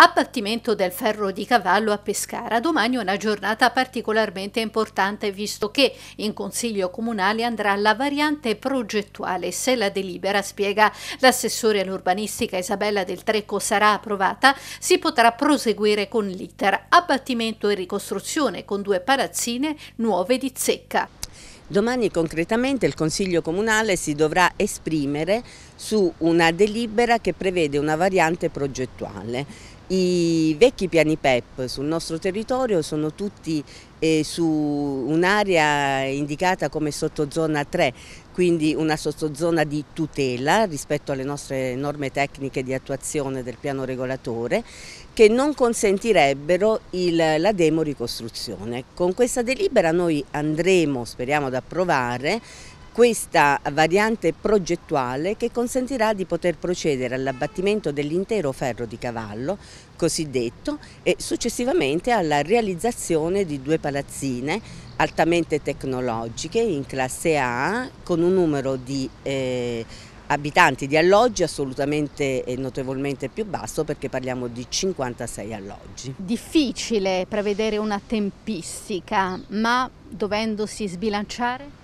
Abbattimento del ferro di cavallo a Pescara. Domani è una giornata particolarmente importante visto che in Consiglio Comunale andrà la variante progettuale se la delibera, spiega l'assessore all'urbanistica Isabella del Trecco, sarà approvata, si potrà proseguire con l'iter. Abbattimento e ricostruzione con due palazzine nuove di zecca. Domani concretamente il Consiglio Comunale si dovrà esprimere su una delibera che prevede una variante progettuale i vecchi piani PEP sul nostro territorio sono tutti eh, su un'area indicata come sottozona 3, quindi una sottozona di tutela rispetto alle nostre norme tecniche di attuazione del piano regolatore che non consentirebbero il, la demoricostruzione. Con questa delibera noi andremo, speriamo, ad approvare questa variante progettuale che consentirà di poter procedere all'abbattimento dell'intero ferro di cavallo cosiddetto e successivamente alla realizzazione di due palazzine altamente tecnologiche in classe A con un numero di eh, abitanti di alloggi assolutamente e notevolmente più basso perché parliamo di 56 alloggi. Difficile prevedere una tempistica, ma dovendosi sbilanciare?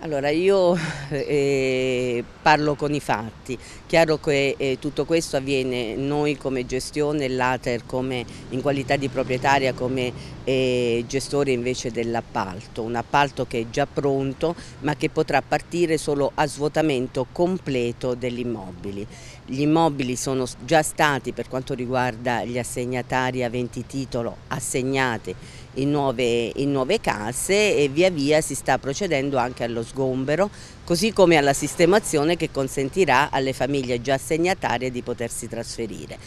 Allora io eh, eh, parlo con i fatti, chiaro che eh, tutto questo avviene noi come gestione, l'Ater come in qualità di proprietaria, come eh, gestore invece dell'appalto, un appalto che è già pronto ma che potrà partire solo a svuotamento completo degli immobili. Gli immobili sono già stati per quanto riguarda gli assegnatari aventi titolo assegnati in nuove, in nuove case e via via si sta procedendo anche allo sgombero, così come alla sistemazione che consentirà alle famiglie già assegnatarie di potersi trasferire.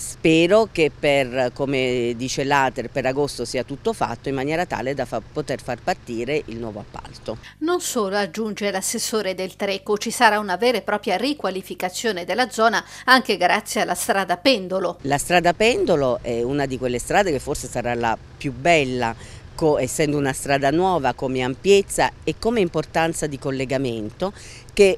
Spero che per, come dice l'Ater, per agosto sia tutto fatto in maniera tale da fa poter far partire il nuovo appalto. Non solo, aggiunge l'assessore del Treco, ci sarà una vera e propria riqualificazione della zona anche grazie alla strada Pendolo. La strada Pendolo è una di quelle strade che forse sarà la più bella essendo una strada nuova come ampiezza e come importanza di collegamento che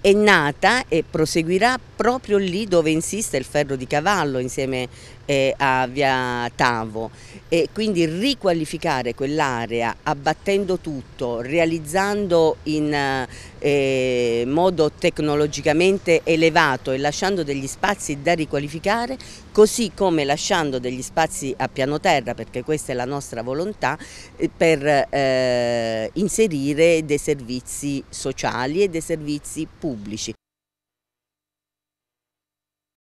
è nata e proseguirà proprio lì dove insiste il ferro di cavallo insieme eh, a via Tavo e quindi riqualificare quell'area abbattendo tutto, realizzando in eh, modo tecnologicamente elevato e lasciando degli spazi da riqualificare, così come lasciando degli spazi a piano terra, perché questa è la nostra volontà, eh, per eh, inserire dei servizi sociali e dei servizi pubblici.